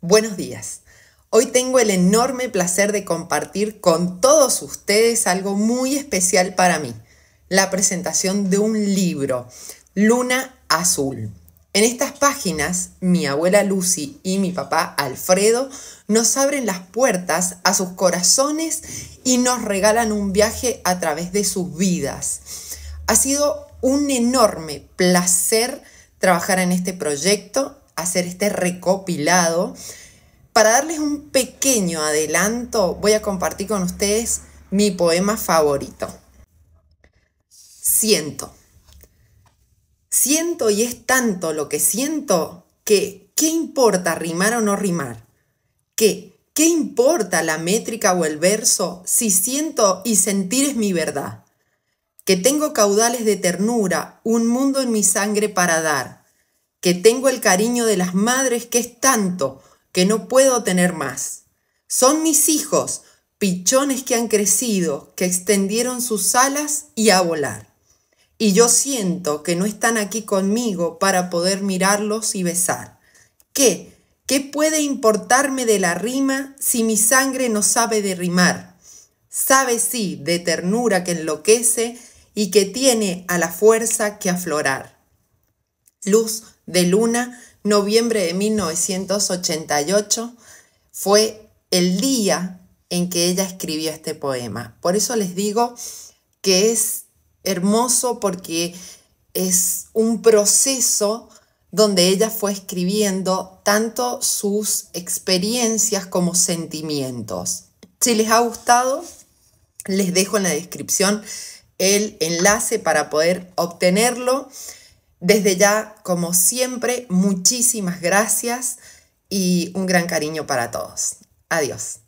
Buenos días. Hoy tengo el enorme placer de compartir con todos ustedes algo muy especial para mí, la presentación de un libro, Luna Azul. En estas páginas, mi abuela Lucy y mi papá Alfredo nos abren las puertas a sus corazones y nos regalan un viaje a través de sus vidas. Ha sido un enorme placer trabajar en este proyecto hacer este recopilado. Para darles un pequeño adelanto, voy a compartir con ustedes mi poema favorito. Siento. Siento y es tanto lo que siento que, ¿qué importa rimar o no rimar? Que ¿Qué importa la métrica o el verso si siento y sentir es mi verdad? Que tengo caudales de ternura, un mundo en mi sangre para dar que tengo el cariño de las madres que es tanto que no puedo tener más. Son mis hijos, pichones que han crecido, que extendieron sus alas y a volar. Y yo siento que no están aquí conmigo para poder mirarlos y besar. ¿Qué? ¿Qué puede importarme de la rima si mi sangre no sabe derrimar? Sabe sí de ternura que enloquece y que tiene a la fuerza que aflorar. Luz de Luna, noviembre de 1988, fue el día en que ella escribió este poema. Por eso les digo que es hermoso porque es un proceso donde ella fue escribiendo tanto sus experiencias como sentimientos. Si les ha gustado, les dejo en la descripción el enlace para poder obtenerlo. Desde ya, como siempre, muchísimas gracias y un gran cariño para todos. Adiós.